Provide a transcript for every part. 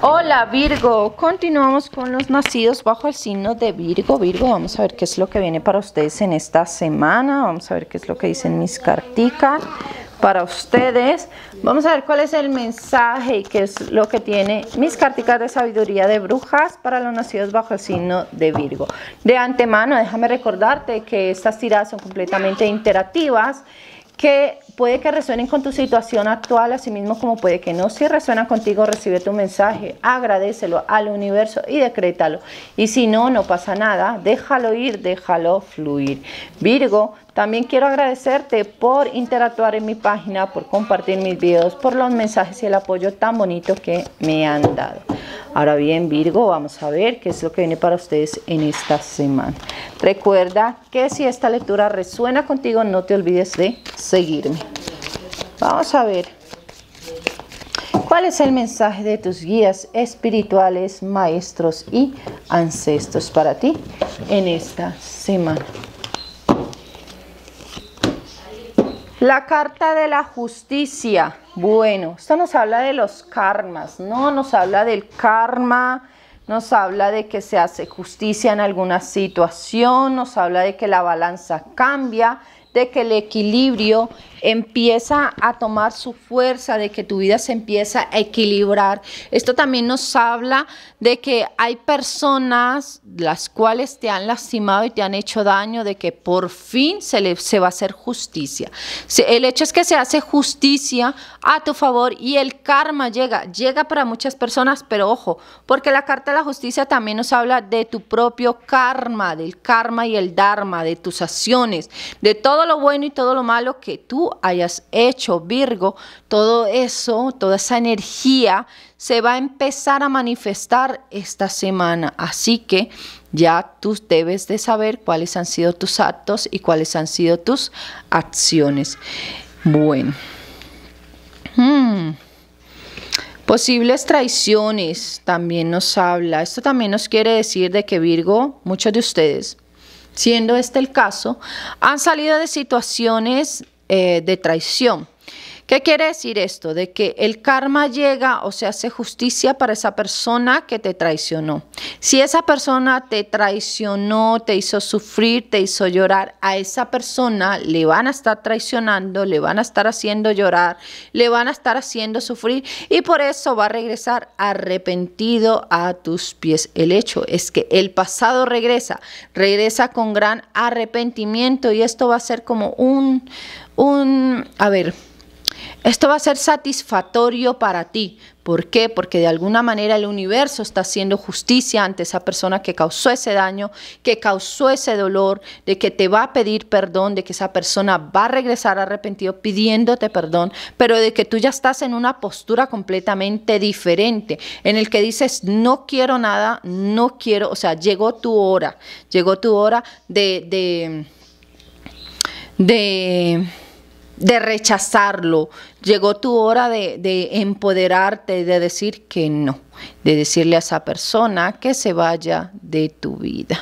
Hola Virgo, continuamos con los nacidos bajo el signo de Virgo. Virgo, vamos a ver qué es lo que viene para ustedes en esta semana. Vamos a ver qué es lo que dicen mis carticas para ustedes. Vamos a ver cuál es el mensaje y qué es lo que tiene mis carticas de sabiduría de brujas para los nacidos bajo el signo de Virgo. De antemano, déjame recordarte que estas tiradas son completamente interactivas que puede que resuenen con tu situación actual, así mismo como puede que no. Si resuena contigo, recibe tu mensaje, agradecelo al universo y decrétalo. Y si no, no pasa nada, déjalo ir, déjalo fluir. Virgo, también quiero agradecerte por interactuar en mi página, por compartir mis videos, por los mensajes y el apoyo tan bonito que me han dado. Ahora bien, Virgo, vamos a ver qué es lo que viene para ustedes en esta semana. Recuerda que si esta lectura resuena contigo, no te olvides de seguirme. Vamos a ver. ¿Cuál es el mensaje de tus guías espirituales, maestros y ancestros para ti en esta semana? La carta de la justicia. Bueno, esto nos habla de los karmas, ¿no? Nos habla del karma, nos habla de que se hace justicia en alguna situación, nos habla de que la balanza cambia, de que el equilibrio empieza a tomar su fuerza, de que tu vida se empieza a equilibrar. Esto también nos habla de que hay personas las cuales te han lastimado y te han hecho daño, de que por fin se, le, se va a hacer justicia. El hecho es que se hace justicia a tu favor y el karma llega, llega para muchas personas, pero ojo, porque la carta de la justicia también nos habla de tu propio karma, del karma y el dharma, de tus acciones, de todo lo bueno y todo lo malo que tú hayas hecho, Virgo, todo eso, toda esa energía se va a empezar a manifestar esta semana. Así que ya tú debes de saber cuáles han sido tus actos y cuáles han sido tus acciones. Bueno. Hmm. Posibles traiciones también nos habla. Esto también nos quiere decir de que Virgo, muchos de ustedes, siendo este el caso, han salido de situaciones eh, de traición. ¿Qué quiere decir esto? De que el karma llega o se hace justicia para esa persona que te traicionó. Si esa persona te traicionó, te hizo sufrir, te hizo llorar, a esa persona le van a estar traicionando, le van a estar haciendo llorar, le van a estar haciendo sufrir y por eso va a regresar arrepentido a tus pies. El hecho es que el pasado regresa, regresa con gran arrepentimiento y esto va a ser como un, un, a ver, esto va a ser satisfactorio para ti. ¿Por qué? Porque de alguna manera el universo está haciendo justicia ante esa persona que causó ese daño, que causó ese dolor, de que te va a pedir perdón, de que esa persona va a regresar arrepentido pidiéndote perdón, pero de que tú ya estás en una postura completamente diferente, en el que dices, no quiero nada, no quiero, o sea, llegó tu hora, llegó tu hora de... de, de de rechazarlo, Llegó tu hora de, empoderarte empoderarte, de decir que no, de decirle a esa persona que se vaya de tu vida.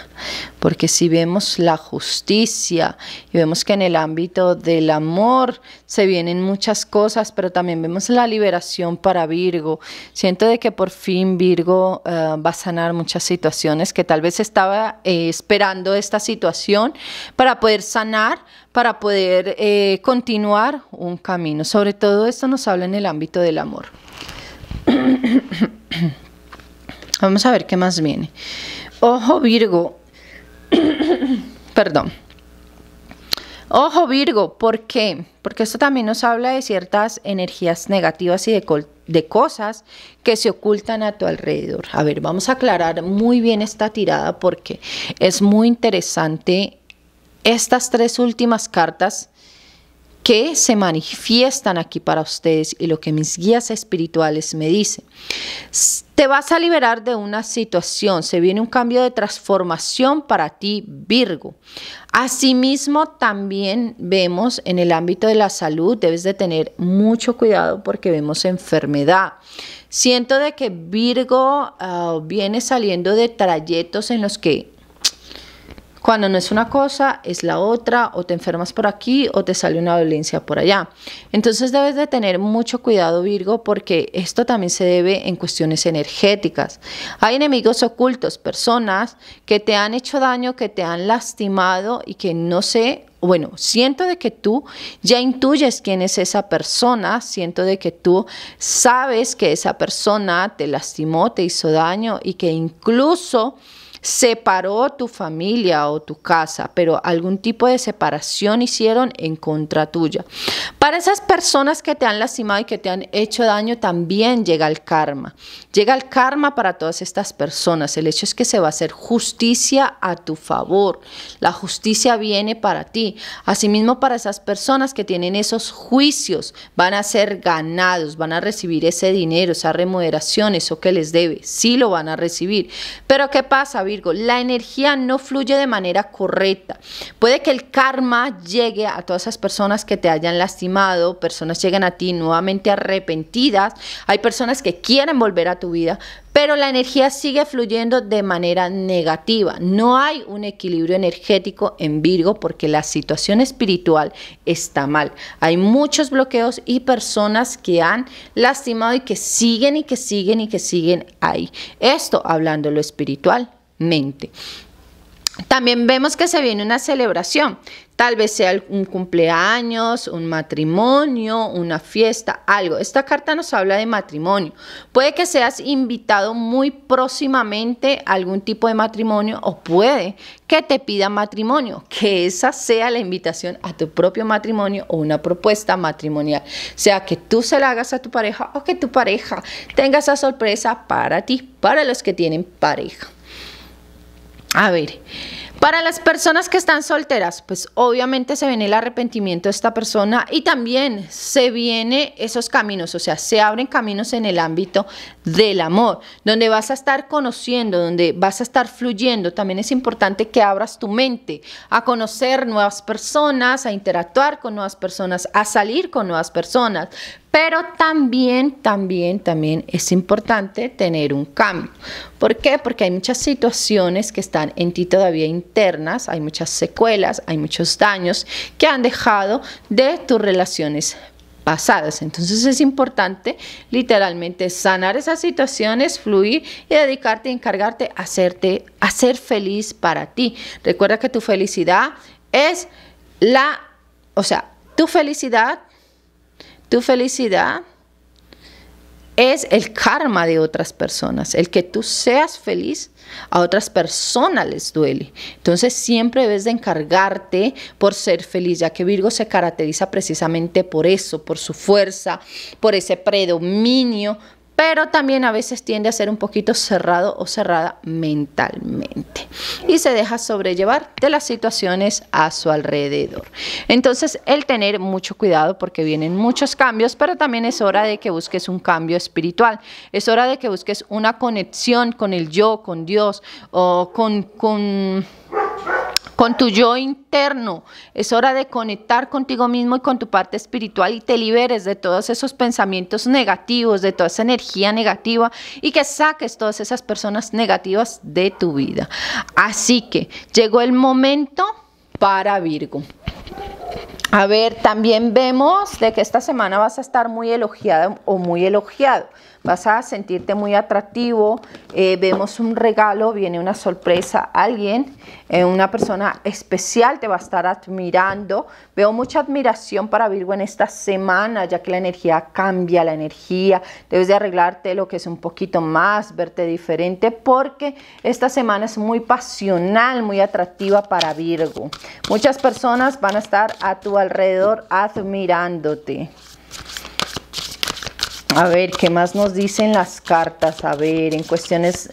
Porque si vemos la justicia y vemos que en el ámbito del amor se vienen muchas cosas, pero también vemos la liberación para Virgo. Siento de que por fin Virgo eh, va a sanar muchas situaciones que tal vez estaba eh, esperando esta situación para poder sanar, para poder eh, continuar un camino, sobre todo todo esto nos habla en el ámbito del amor. Vamos a ver qué más viene. Ojo Virgo. Perdón. Ojo Virgo, ¿por qué? Porque esto también nos habla de ciertas energías negativas y de, cosas que se ocultan a tu alrededor. A ver, vamos a aclarar muy bien esta tirada porque es muy interesante estas tres últimas cartas que se manifiestan aquí para ustedes y lo que mis guías espirituales me dicen. Te vas a liberar de una situación, se viene un cambio de transformación para ti, Virgo. Asimismo, también vemos en el ámbito de la salud, debes de tener mucho cuidado porque vemos enfermedad. Siento de que Virgo ah, viene saliendo de trayectos en los que cuando no es una cosa, es la otra, o te enfermas por aquí o te sale una dolencia por allá. Entonces debes de tener mucho cuidado, Virgo, porque esto también se debe en cuestiones energéticas. Hay enemigos ocultos, personas que te han hecho daño, que te han lastimado y que no sé, bueno, siento de que tú ya intuyes quién es esa persona, siento de que tú sabes que esa persona te lastimó, te hizo daño y que incluso separó tu familia o tu casa, pero algún tipo de separación hicieron en contra tuya. Para esas personas que te han lastimado y que te han hecho daño, también llega el karma. Llega el karma para todas estas personas. El hecho es que se va a hacer justicia a tu favor. La justicia viene para ti. Asimismo, para esas personas que tienen esos juicios, van a ser ganados, van a recibir ese dinero, esa remuneración eso que les debe. Sí lo van a recibir. Pero ¿qué pasa? la energía no fluye de manera correcta. Puede que el karma llegue a todas esas personas que te hayan lastimado, personas llegan a ti nuevamente arrepentidas, hay personas que quieren volver a tu vida, pero la energía sigue fluyendo de manera negativa. No hay un equilibrio energético en Virgo porque la situación espiritual está mal. Hay muchos bloqueos y personas que han lastimado y que siguen y que siguen y que siguen ahí. Esto hablando lo espiritual. También vemos que se viene una celebración, tal vez sea un cumpleaños, un matrimonio, una fiesta, algo. Esta carta nos habla de matrimonio. Puede que seas invitado muy próximamente a algún tipo de matrimonio o puede que te pida matrimonio, que esa sea la invitación a tu propio matrimonio o una propuesta matrimonial. Sea que tú se la hagas a tu pareja o que tu pareja tenga esa sorpresa para ti, para los que tienen pareja. A ver, para las personas que están solteras, pues obviamente se viene el arrepentimiento de esta persona y también se vienen esos caminos, o sea, se abren caminos en el ámbito del amor, donde vas a estar conociendo, donde vas a estar fluyendo. También es importante que abras tu mente a conocer nuevas personas, a interactuar con nuevas personas, a salir con nuevas personas, pero también, también, también es importante tener un cambio. ¿Por qué? Porque hay muchas situaciones que están en ti todavía internas, hay muchas secuelas, hay muchos daños que han dejado de tus relaciones pasadas. Entonces es importante literalmente sanar esas situaciones, fluir y dedicarte y encargarte a hacerte a ser feliz para ti. Recuerda que tu felicidad es la, o sea, tu felicidad tu felicidad es el karma de otras personas. El que tú seas feliz, a otras personas les duele. Entonces siempre debes de encargarte por ser feliz, ya que Virgo se caracteriza precisamente por eso, por su fuerza, por ese predominio pero también a veces tiende a ser un poquito cerrado o cerrada mentalmente y se deja sobrellevar de las situaciones a su alrededor. Entonces, el tener mucho cuidado porque vienen muchos cambios, pero también es hora de que busques un cambio espiritual, es hora de que busques una conexión con el yo, con Dios o con... con con tu yo interno. Es hora de conectar contigo mismo y con tu parte espiritual y te liberes de todos esos pensamientos negativos, de toda esa energía negativa y que saques todas esas personas negativas de tu vida. Así que llegó el momento para Virgo. A ver, también vemos de que esta semana vas a estar muy elogiado o muy elogiado vas a sentirte muy atractivo, eh, vemos un regalo, viene una sorpresa, alguien, eh, una persona especial te va a estar admirando. Veo mucha admiración para Virgo en esta semana, ya que la energía cambia, la energía, debes de arreglarte lo que es un poquito más, verte diferente, porque esta semana es muy pasional, muy atractiva para Virgo. Muchas personas van a estar a tu alrededor admirándote. A ver, ¿qué más nos dicen las cartas? A ver, en cuestiones,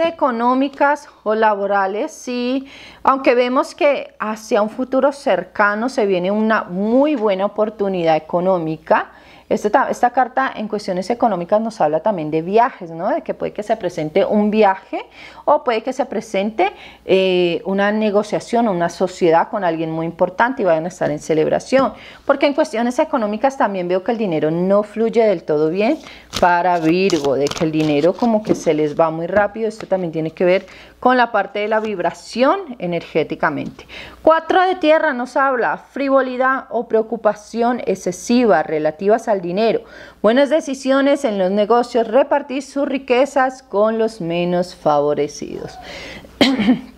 económicas o laborales, sí, aunque vemos que hacia un futuro cercano se viene una muy buena oportunidad económica, esta, esta carta en cuestiones económicas nos habla también de viajes, ¿no? De que puede que se presente un viaje o puede que se presente eh, una negociación o una sociedad con alguien muy importante y vayan a estar en celebración. Porque en cuestiones económicas también veo que el dinero no fluye del todo bien para Virgo, de que el dinero como que se les va muy rápido. Esto también tiene que ver con la parte de la vibración energéticamente. Cuatro de tierra nos habla frivolidad o preocupación excesiva relativas al dinero. Buenas decisiones en los negocios, repartir sus riquezas con los menos favorecidos.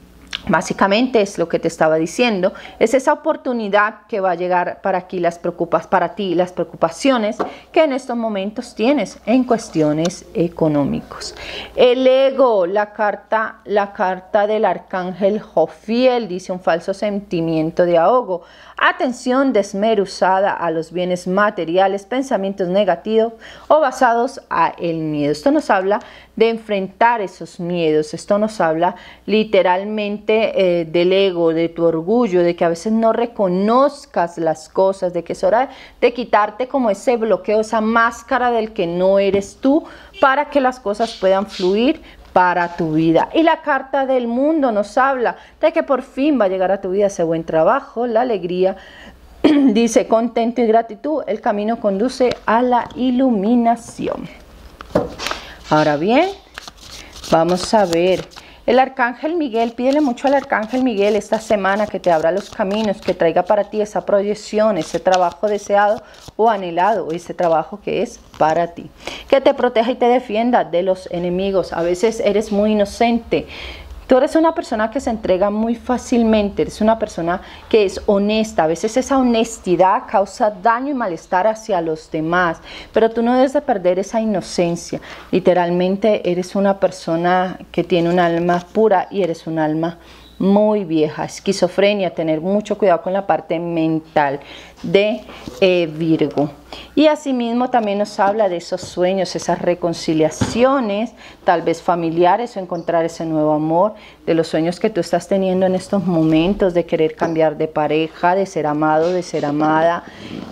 Básicamente es lo que te estaba diciendo, es esa oportunidad que va a llegar para aquí las preocupas para ti, las preocupaciones que en estos momentos tienes en cuestiones económicos. El ego, la carta, la carta del arcángel Jofiel dice un falso sentimiento de ahogo atención desmeruzada a los bienes materiales, pensamientos negativos o basados en el miedo. Esto nos habla de enfrentar esos miedos, esto nos habla literalmente eh, del ego, de tu orgullo, de que a veces no reconozcas las cosas, de que es hora de quitarte como ese bloqueo, esa máscara del que no eres tú para que las cosas puedan fluir para tu vida. Y la carta del mundo nos habla de que por fin va a llegar a tu vida ese buen trabajo, la alegría. Dice, contento y gratitud, el camino conduce a la iluminación. Ahora bien, vamos a ver el arcángel Miguel, pídele mucho al arcángel Miguel esta semana que te abra los caminos, que traiga para ti esa proyección, ese trabajo deseado o anhelado, ese trabajo que es para ti. Que te proteja y te defienda de los enemigos. A veces eres muy inocente, Tú eres una persona que se entrega muy fácilmente, eres una persona que es honesta. A veces esa honestidad causa daño y malestar hacia los demás, pero tú no debes de perder esa inocencia. Literalmente eres una persona que tiene un alma pura y eres un alma muy vieja, esquizofrenia, tener mucho cuidado con la parte mental de eh, Virgo. Y asimismo también nos habla de esos sueños, esas reconciliaciones, tal vez familiares o encontrar ese nuevo amor, de los sueños que tú estás teniendo en estos momentos, de querer cambiar de pareja, de ser amado, de ser amada,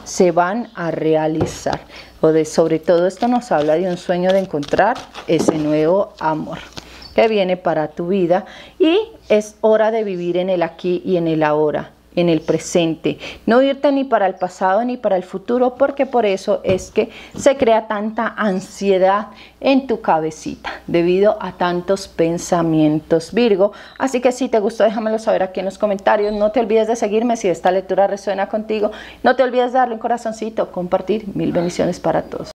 se van a realizar. O de, sobre todo esto nos habla de un sueño de encontrar ese nuevo amor que viene para tu vida y es hora de vivir en el aquí y en el ahora en el presente, no irte ni para el pasado ni para el futuro, porque por eso es que se crea tanta ansiedad en tu cabecita debido a tantos pensamientos Virgo. Así que si te gustó, déjamelo saber aquí en los comentarios. No te olvides de seguirme si esta lectura resuena contigo. No te olvides de darle un corazoncito, compartir. Mil bendiciones para todos.